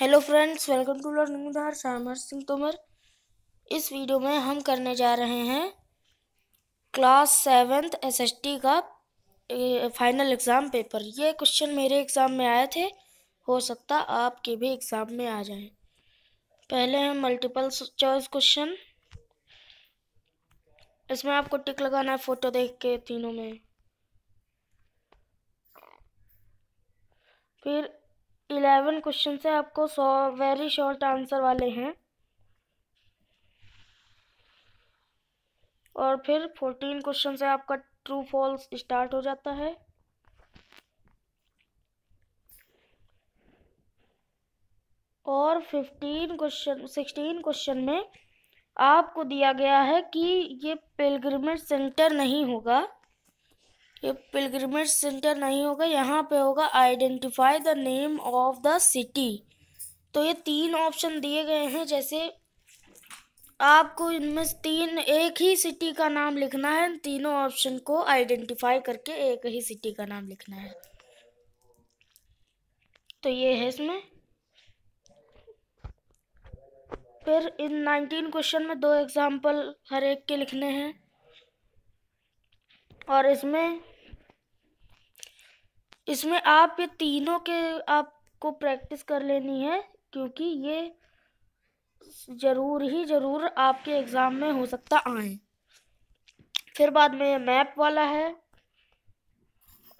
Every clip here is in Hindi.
hello friends welcome to learning उधार सामर सिंह तोमर इस वीडियो में हम करने जा रहे हैं क्लास सेवेंथ एसएसटी का फाइनल एग्ज़ाम पेपर ये क्वेश्चन मेरे एग्ज़ाम में आए थे हो सकता आपके भी एग्ज़ाम में आ जाए पहले हैं मल्टीपल चॉइस क्वेश्चन इसमें आपको टिक लगाना है फ़ोटो देख के तीनों में फिर इलेवन क्वेश्चन से आपको सौ वेरी शॉर्ट आंसर वाले हैं और फिर फोर्टीन क्वेश्चन से आपका ट्रू फॉल्स स्टार्ट हो जाता है और फिफ्टीन क्वेश्चन सिक्सटीन क्वेश्चन में आपको दिया गया है कि ये पिलग्रमेज सेंटर नहीं होगा ये पिलग्रिमेज सेंटर नहीं होगा यहाँ पे होगा identify the name of the city तो ये तीन ऑप्शन दिए गए हैं जैसे आपको इनमें तीन एक ही सिटी का नाम लिखना है तीनों ऑप्शन को आइडेंटिफाई करके एक ही सिटी का नाम लिखना है तो ये है इसमें फिर इन नाइनटीन क्वेश्चन में दो एग्जाम्पल हर एक के लिखने हैं और इसमें इसमें आप ये तीनों के आपको प्रैक्टिस कर लेनी है क्योंकि ये ज़रूर ही ज़रूर आपके एग्ज़ाम में हो सकता आए फिर बाद में ये मैप वाला है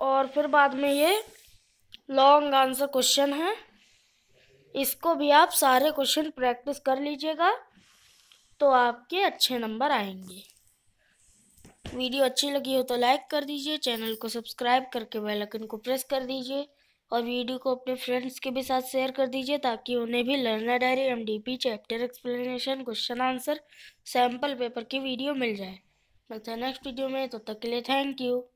और फिर बाद में ये लॉन्ग आंसर क्वेश्चन है इसको भी आप सारे क्वेश्चन प्रैक्टिस कर लीजिएगा तो आपके अच्छे नंबर आएंगे वीडियो अच्छी लगी हो तो लाइक कर दीजिए चैनल को सब्सक्राइब करके बेल आइकन को प्रेस कर दीजिए और वीडियो को अपने फ्रेंड्स के भी साथ शेयर कर दीजिए ताकि उन्हें भी learner diary MDP chapter explanation question answer sample paper की वीडियो मिल जाए मिलते हैं नेक्स्ट वीडियो में तब तो तक के लिए थैंक यू